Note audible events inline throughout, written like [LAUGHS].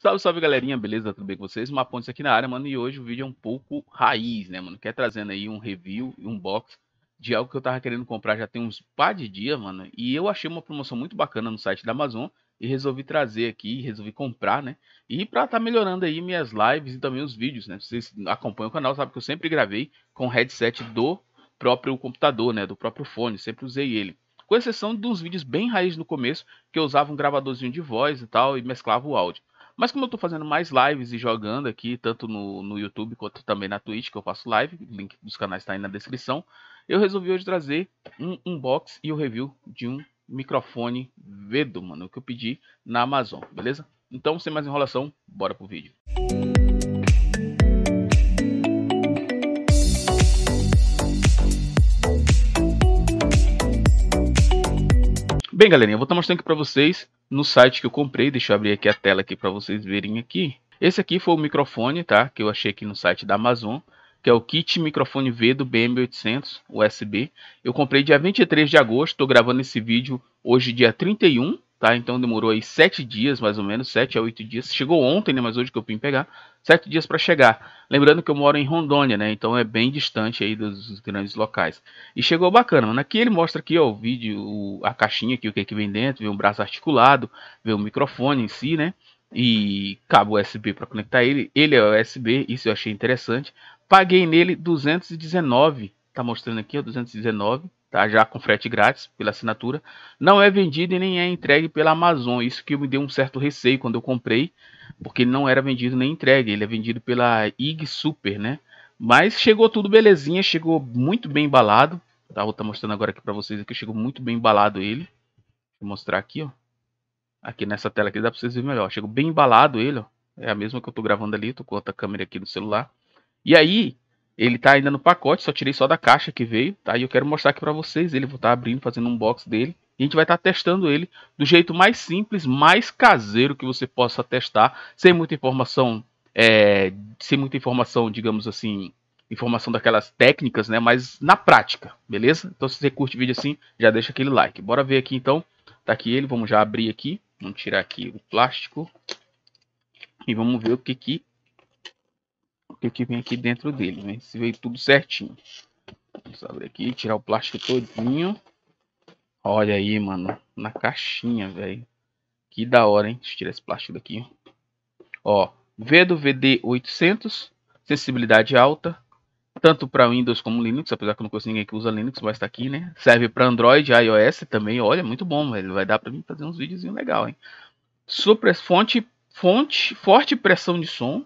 Salve, salve galerinha, beleza? Tudo bem com vocês? Uma ponte aqui na área, mano. E hoje o vídeo é um pouco raiz, né, mano? Quer é trazendo aí um review e um box de algo que eu tava querendo comprar já tem uns par de dias, mano. E eu achei uma promoção muito bacana no site da Amazon e resolvi trazer aqui, resolvi comprar, né? E pra tá melhorando aí minhas lives e também os vídeos, né? Vocês acompanham o canal, sabe que eu sempre gravei com o headset do próprio computador, né? Do próprio fone, sempre usei ele com exceção dos vídeos bem raiz no começo, que eu usava um gravadorzinho de voz e tal e mesclava o áudio. Mas como eu estou fazendo mais lives e jogando aqui, tanto no, no YouTube quanto também na Twitch, que eu faço live, o link dos canais está aí na descrição, eu resolvi hoje trazer um unbox e o um review de um microfone Vedo, mano, que eu pedi na Amazon, beleza? Então, sem mais enrolação, bora pro vídeo. Bem, galerinha, eu vou estar mostrando aqui para vocês no site que eu comprei. Deixa eu abrir aqui a tela aqui para vocês verem aqui. Esse aqui foi o microfone, tá? Que eu achei aqui no site da Amazon, que é o kit microfone V do BM800 USB. Eu comprei dia 23 de agosto, estou gravando esse vídeo hoje dia 31, tá? Então demorou aí 7 dias, mais ou menos, 7 a 8 dias. Chegou ontem, né? Mas hoje que eu vim pegar sete dias para chegar. Lembrando que eu moro em Rondônia, né? Então é bem distante aí dos, grandes locais. E chegou bacana, mano. Aqui ele mostra aqui, ó, o vídeo, o, a caixinha aqui, o que, é que vem dentro, vem um braço articulado, vem um microfone em si, né? E cabo USB para conectar ele. Ele é USB, isso eu achei interessante. Paguei nele 219, tá mostrando aqui, ó, 219 tá? já com frete grátis pela assinatura. Não é vendido e nem é entregue pela Amazon. Isso que me deu um certo receio quando eu comprei, porque ele não era vendido nem entregue, ele é vendido pela IG Super, né? Mas chegou tudo belezinha, chegou muito bem embalado. Tá, vou estar tá mostrando agora aqui para vocês que chegou muito bem embalado ele. Vou mostrar aqui, ó. Aqui nessa tela aqui dá para vocês verem melhor. Chegou bem embalado ele, ó. É a mesma que eu estou gravando ali, tô com outra câmera aqui no celular. E aí, ele tá ainda no pacote, só tirei só da caixa que veio, tá? E eu quero mostrar aqui para vocês. Ele vou estar tá abrindo, fazendo um box dele. E a gente vai estar tá testando ele do jeito mais simples, mais caseiro que você possa testar, sem muita informação, é, sem muita informação, digamos assim, informação daquelas técnicas, né? Mas na prática, beleza? Então se você curte o vídeo assim, já deixa aquele like. Bora ver aqui então. Tá aqui ele, vamos já abrir aqui. Vamos tirar aqui o plástico. E vamos ver o que que tenho que vem aqui dentro dele, né? Se veio tudo certinho. Vamos abrir aqui, tirar o plástico todinho. Olha aí, mano, na caixinha, velho. Que da hora, hein? Deixa eu tirar esse plástico daqui. Ó, V do VD 800, sensibilidade alta, tanto para Windows como Linux, apesar que eu não conheço ninguém que usa Linux, mas está aqui, né? Serve para Android, iOS também. Olha, muito bom, velho. Vai dar para mim fazer uns videozinhos legal, hein? Super fonte, fonte, forte pressão de som,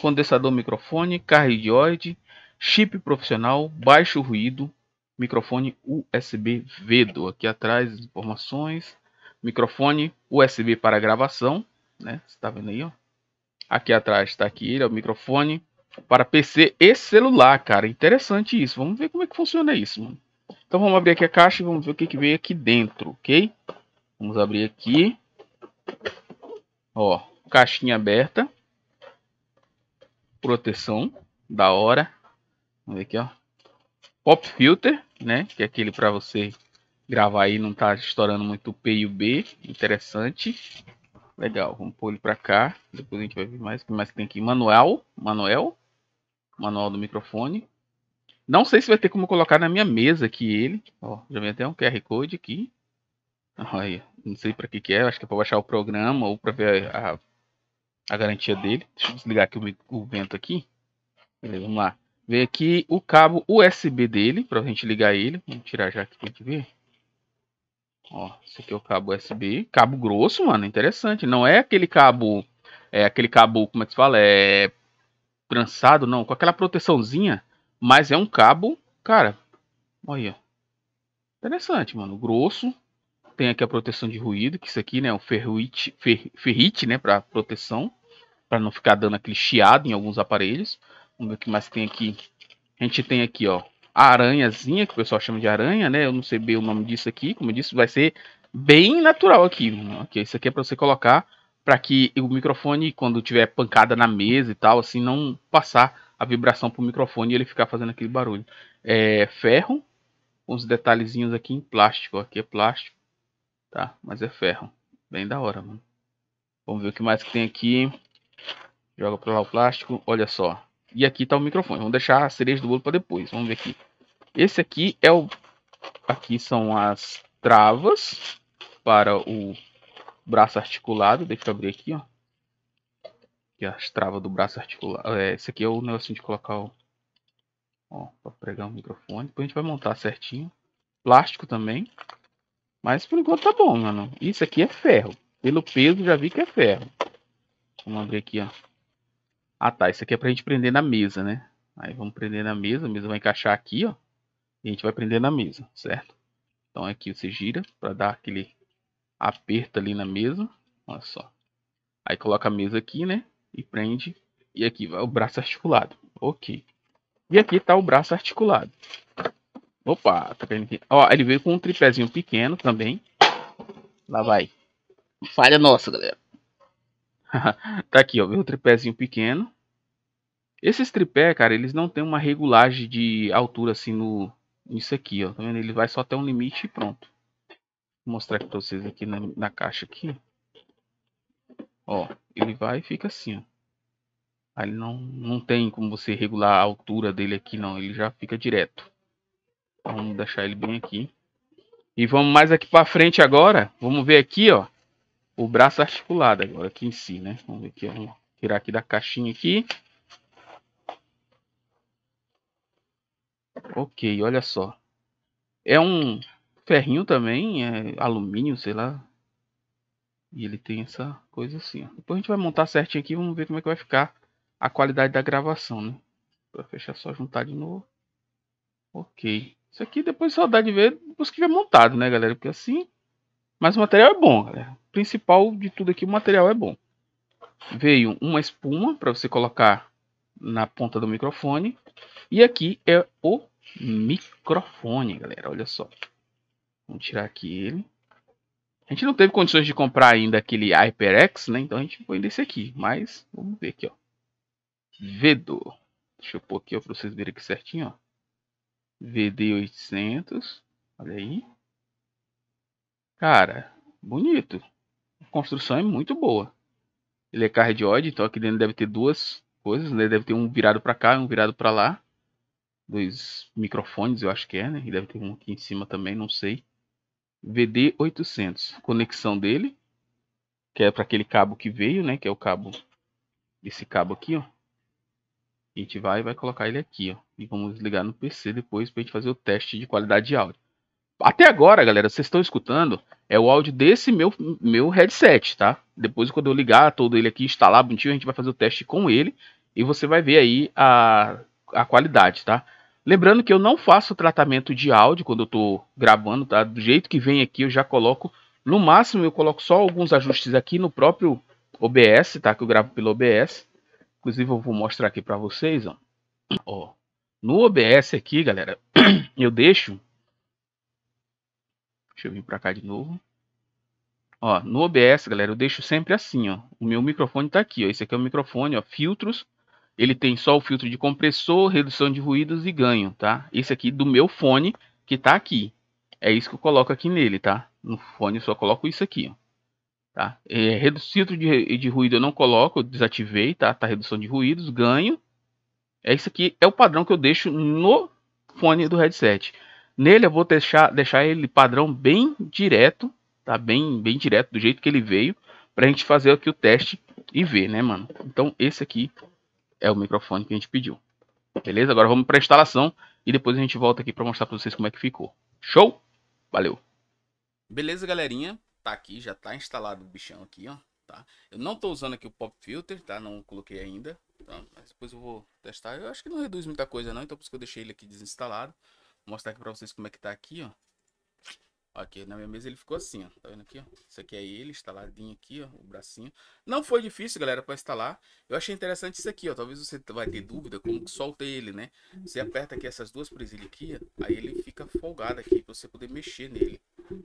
condensador microfone, cardioide, chip profissional, baixo ruído, microfone USB Vedo. Aqui atrás informações, microfone USB para gravação, né? Você tá vendo aí, ó. Aqui atrás está aqui ele, é o microfone para PC e celular, cara. Interessante isso. Vamos ver como é que funciona isso, mano. Então vamos abrir aqui a caixa e vamos ver o que, que veio aqui dentro, ok? Vamos abrir aqui. Ó, caixinha aberta proteção, da hora. Vamos ver aqui, ó. Pop filter, né? Que é aquele para você gravar aí, não tá estourando muito o P e o B. Interessante. Legal, vamos pôr ele para cá. Depois a gente vai ver mais. O que mais tem aqui? Manual, manual. Manual do microfone. Não sei se vai ter como colocar na minha mesa aqui ele. Ó, já vem até um QR Code aqui. Olha, não sei para que que é, acho que é para baixar o programa ou para ver a, a a garantia dele. Deixa eu desligar aqui o, o vento aqui. Beleza, vamos lá. Vem aqui o cabo USB dele, para a gente ligar ele. Vamos tirar já aqui pra gente ver. Ó, esse aqui é o cabo USB. Cabo grosso, mano, interessante. Não é aquele cabo... É aquele cabo, como é que se fala? É... Trançado, não. Com aquela proteçãozinha. Mas é um cabo, cara... Olha Interessante, mano. Grosso. Tem aqui a proteção de ruído, que isso aqui, né? O ferrite, fer, ferrite né? Para proteção para não ficar dando aquele chiado em alguns aparelhos. Vamos ver o que mais tem aqui. A gente tem aqui, ó, a aranhazinha, que o pessoal chama de aranha, né? Eu não sei bem o nome disso aqui, como eu disse, vai ser bem natural aqui. isso aqui é para você colocar para que o microfone, quando tiver pancada na mesa e tal, assim, não passar a vibração pro microfone e ele ficar fazendo aquele barulho. É ferro, uns detalhezinhos aqui em plástico, aqui é plástico, tá? Mas é ferro, bem da hora, mano. Vamos ver o que mais que tem aqui. Joga para lá o plástico, olha só. E aqui está o microfone. Vamos deixar a cereja do bolo para depois. Vamos ver aqui. Esse aqui é o... Aqui são as travas para o braço articulado. Deixa eu abrir aqui, ó. Que as travas do braço articulado. É, esse aqui é o negocinho de colocar o... Ó, para pregar o microfone. Depois a gente vai montar certinho. Plástico também. Mas por enquanto tá bom, mano. Isso aqui é ferro. Pelo peso já vi que é ferro. Vamos abrir aqui, ó. Ah, tá. Isso aqui é pra gente prender na mesa, né? Aí vamos prender na mesa. A mesa vai encaixar aqui, ó. E a gente vai prender na mesa, certo? Então aqui você gira para dar aquele aperto ali na mesa. Olha só. Aí coloca a mesa aqui, né? E prende. E aqui vai o braço articulado. Ok. E aqui tá o braço articulado. Opa, tá vendo aqui. Ó, ele veio com um tripézinho pequeno também. Lá vai. Falha nossa, galera. [LAUGHS] tá aqui, ó, meu tripézinho pequeno. Esses tripé, cara, eles não tem uma regulagem de altura assim no isso aqui, ó. Tá vendo? Ele vai só até um limite e pronto. Vou mostrar aqui pra vocês aqui na, na caixa aqui. Ó, ele vai e fica assim, ó. Aí ele não, não tem como você regular a altura dele aqui, não. Ele já fica direto. Então, vamos deixar ele bem aqui. E vamos mais aqui pra frente agora. Vamos ver aqui, ó o braço articulado agora aqui em si, né? Vamos ver aqui, ó. tirar aqui da caixinha aqui. Ok, olha só. É um ferrinho também, é alumínio, sei lá. E ele tem essa coisa assim. Ó. Depois a gente vai montar certinho aqui, vamos ver como é que vai ficar a qualidade da gravação, né? Para fechar só juntar de novo. Ok. Isso aqui depois só dá de ver depois que tiver montado, né, galera? Porque assim... Mas o material é bom, galera principal de tudo aqui, o material é bom. Veio uma espuma para você colocar na ponta do microfone. E aqui é o microfone, galera. Olha só. Vamos tirar aqui ele. A gente não teve condições de comprar ainda aquele HyperX, né? Então a gente põe desse aqui. Mas vamos ver aqui, ó. Vedor. Deixa eu pôr aqui para vocês verem aqui certinho, ó. VD800. Olha aí. Cara, bonito construção é muito boa. Ele é cardioide, então aqui dentro deve ter duas coisas, né? Deve ter um virado para cá e um virado para lá. Dois microfones, eu acho que é, né? E deve ter um aqui em cima também, não sei. VD800. Conexão dele, que é para aquele cabo que veio, né? Que é o cabo, esse cabo aqui, ó. A gente vai vai colocar ele aqui, ó. E vamos ligar no PC depois para a gente fazer o teste de qualidade de áudio. Até agora, galera, vocês estão escutando, é o áudio desse meu, meu headset, tá? Depois, quando eu ligar todo ele aqui, instalar bonitinho, a gente vai fazer o teste com ele e você vai ver aí a, a qualidade, tá? Lembrando que eu não faço tratamento de áudio quando eu tô gravando, tá? Do jeito que vem aqui, eu já coloco. No máximo, eu coloco só alguns ajustes aqui no próprio OBS, tá? Que eu gravo pelo OBS. Inclusive, eu vou mostrar aqui para vocês, ó. ó. No OBS aqui, galera, [CLEARS THROAT] eu deixo Deixa eu vir para cá de novo. Ó, no OBS, galera, eu deixo sempre assim, ó. O meu microfone está aqui, ó. Esse aqui é o microfone, ó, filtros. Ele tem só o filtro de compressor, redução de ruídos e ganho, tá? Esse aqui do meu fone que está aqui. É isso que eu coloco aqui nele, tá? No fone eu só coloco isso aqui, ó. Tá? É, reduzido de, de ruído eu não coloco, eu desativei, tá? Tá redução de ruídos, ganho. É isso aqui, é o padrão que eu deixo no fone do headset. Nele eu vou deixar, deixar ele padrão bem direto, tá? Bem, bem direto, do jeito que ele veio, pra gente fazer aqui o teste e ver, né, mano? Então esse aqui é o microfone que a gente pediu. Beleza? Agora vamos para a instalação e depois a gente volta aqui para mostrar para vocês como é que ficou. Show? Valeu. Beleza, galerinha? Tá aqui, já tá instalado o bichão aqui, ó, tá? Eu não tô usando aqui o pop filter, tá? Não coloquei ainda, tá? Mas depois eu vou testar. Eu acho que não reduz muita coisa não, então por isso que eu deixei ele aqui desinstalado mostrar aqui pra vocês como é que tá aqui, ó. Aqui na minha mesa ele ficou assim, ó. Tá vendo aqui, ó? Isso aqui é ele, instaladinho aqui, ó. O bracinho. Não foi difícil, galera, para instalar. Eu achei interessante isso aqui, ó. Talvez você vai ter dúvida como que solta ele, né? Você aperta aqui essas duas presilhas aqui, ó. Aí ele fica folgado aqui, para você poder mexer nele.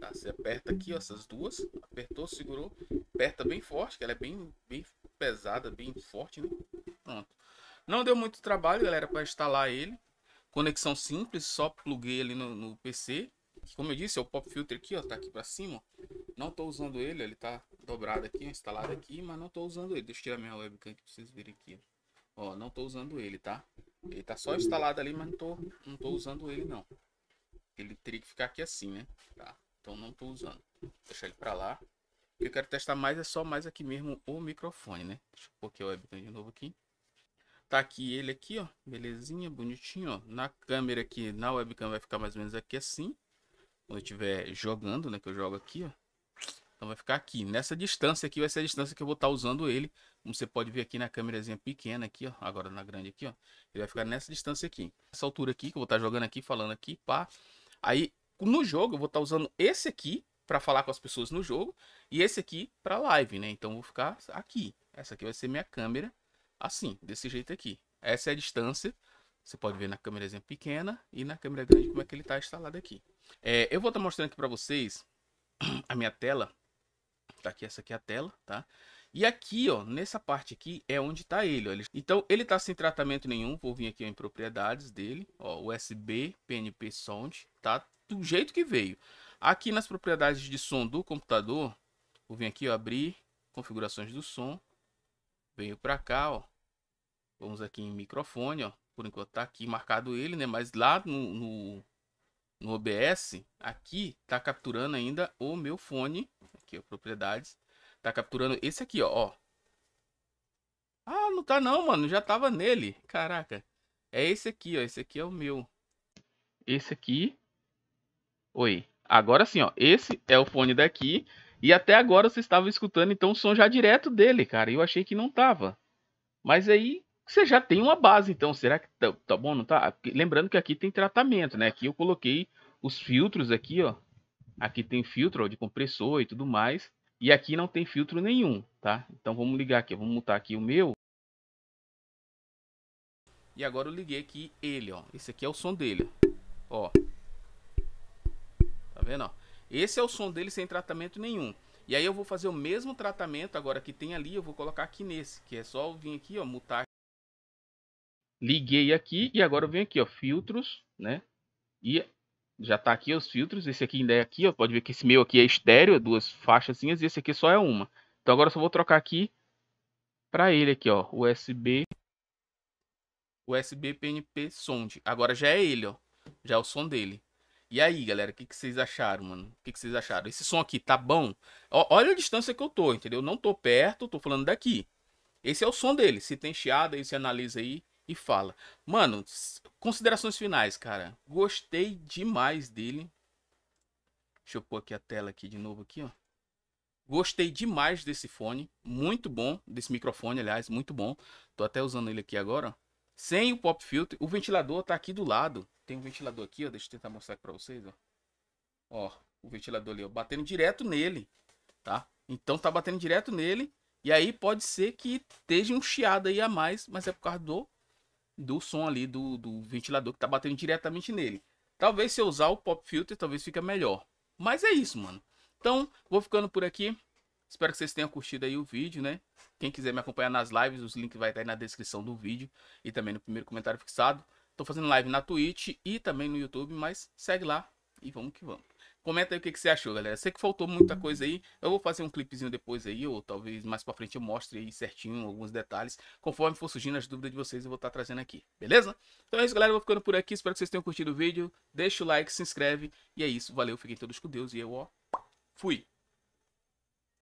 Tá? Você aperta aqui, ó, essas duas. Apertou, segurou. Aperta bem forte, que ela é bem, bem pesada, bem forte, né? Pronto. Não deu muito trabalho, galera, para instalar ele. Conexão simples, só pluguei ali no, no PC. Como eu disse, é o pop filter aqui, ó, tá aqui para cima. Não tô usando ele, ele tá dobrado aqui, instalado aqui, mas não tô usando ele. Deixa eu tirar minha webcam aqui pra vocês verem aqui. Ó, não tô usando ele, tá? Ele tá só instalado ali, mas não tô, não tô usando ele não. Ele teria que ficar aqui assim, né? Tá, então não tô usando. Deixa ele para lá. O que eu quero testar mais é só mais aqui mesmo o microfone, né? Deixa eu pôr aqui a webcam de novo aqui. Tá aqui ele aqui, ó. Belezinha, bonitinho, ó. Na câmera aqui, na webcam vai ficar mais ou menos aqui assim. Quando eu estiver jogando, né? Que eu jogo aqui, ó. Então vai ficar aqui. Nessa distância aqui vai ser a distância que eu vou estar tá usando ele. Como você pode ver aqui na câmerazinha pequena aqui, ó. Agora na grande aqui, ó. Ele vai ficar nessa distância aqui. Essa altura aqui que eu vou estar tá jogando aqui, falando aqui, pá. Aí no jogo eu vou estar tá usando esse aqui para falar com as pessoas no jogo. E esse aqui para live, né? Então vou ficar aqui. Essa aqui vai ser minha câmera assim, desse jeito aqui. Essa é a distância. Você pode ver na câmerazinha pequena e na câmera grande como é que ele está instalado aqui. É, eu vou estar tá mostrando aqui para vocês a minha tela. Tá aqui, essa aqui é a tela, tá? E aqui, ó, nessa parte aqui é onde está ele, ó. Então, ele está sem tratamento nenhum. Vou vir aqui ó, em propriedades dele, ó, USB, PNP Sound, tá? Do jeito que veio. Aqui nas propriedades de som do computador, vou vir aqui, ó, abrir configurações do som. Venho para cá, ó. Vamos aqui em microfone, ó. Por enquanto tá aqui marcado ele, né? Mas lá no, no, no OBS, aqui tá capturando ainda o meu fone. Aqui, ó, propriedades. Tá capturando esse aqui, ó. ó. Ah, não tá não, mano. Já tava nele. Caraca. É esse aqui, ó. Esse aqui é o meu. Esse aqui. Oi. Agora sim, ó. Esse é o fone daqui. E até agora você estava escutando então o som já direto dele, cara. Eu achei que não tava. Mas aí você já tem uma base, então será que tá, tá bom, não tá? Lembrando que aqui tem tratamento, né? Aqui eu coloquei os filtros aqui, ó. Aqui tem filtro ó, de compressor e tudo mais. E aqui não tem filtro nenhum, tá? Então vamos ligar aqui, vamos mutar aqui o meu. E agora eu liguei aqui ele, ó. Esse aqui é o som dele, ó. Tá vendo, ó? Esse é o som dele sem tratamento nenhum. E aí eu vou fazer o mesmo tratamento agora que tem ali, eu vou colocar aqui nesse, que é só vir aqui, ó, mutar. Liguei aqui e agora eu venho aqui, ó, filtros, né? E já tá aqui os filtros, esse aqui ainda é aqui, ó, pode ver que esse meu aqui é estéreo, é duas faixas, e esse aqui só é uma. Então agora eu só vou trocar aqui para ele aqui, ó, USB USB PNP Sound. Agora já é ele, ó. Já é o som dele. E aí, galera, o que, que, vocês acharam, mano? O que, que, vocês acharam? Esse som aqui tá bom? Ó, olha a distância que eu tô, entendeu? Não tô perto, tô falando daqui. Esse é o som dele. Se tem chiado, aí você analisa aí e fala. Mano, considerações finais, cara. Gostei demais dele. Deixa eu pôr aqui a tela aqui de novo aqui, ó. Gostei demais desse fone, muito bom, desse microfone, aliás, muito bom. Tô até usando ele aqui agora, ó. Sem o pop filter, o ventilador tá aqui do lado. Tem um ventilador aqui, ó. Deixa eu tentar mostrar aqui pra vocês, ó. Ó, o ventilador ali, ó. Batendo direto nele, tá? Então tá batendo direto nele. E aí pode ser que esteja um chiado aí a mais, mas é por causa do, do som ali do, do ventilador que tá batendo diretamente nele. Talvez se eu usar o pop filter, talvez fica melhor. Mas é isso, mano. Então, vou ficando por aqui. Espero que vocês tenham curtido aí o vídeo, né? Quem quiser me acompanhar nas lives, os links vai estar aí na descrição do vídeo e também no primeiro comentário fixado. Tô fazendo live na Twitch e também no YouTube, mas segue lá e vamos que vamos. Comenta aí o que, que você achou, galera. Sei que faltou muita coisa aí. Eu vou fazer um clipezinho depois aí, ou talvez mais pra frente eu mostre aí certinho alguns detalhes. Conforme for surgindo as dúvidas de vocês, eu vou estar tá trazendo aqui, beleza? Então é isso, galera. Eu vou ficando por aqui. Espero que vocês tenham curtido o vídeo. Deixa o like, se inscreve. E é isso. Valeu, fiquem todos com Deus. E eu, ó, fui.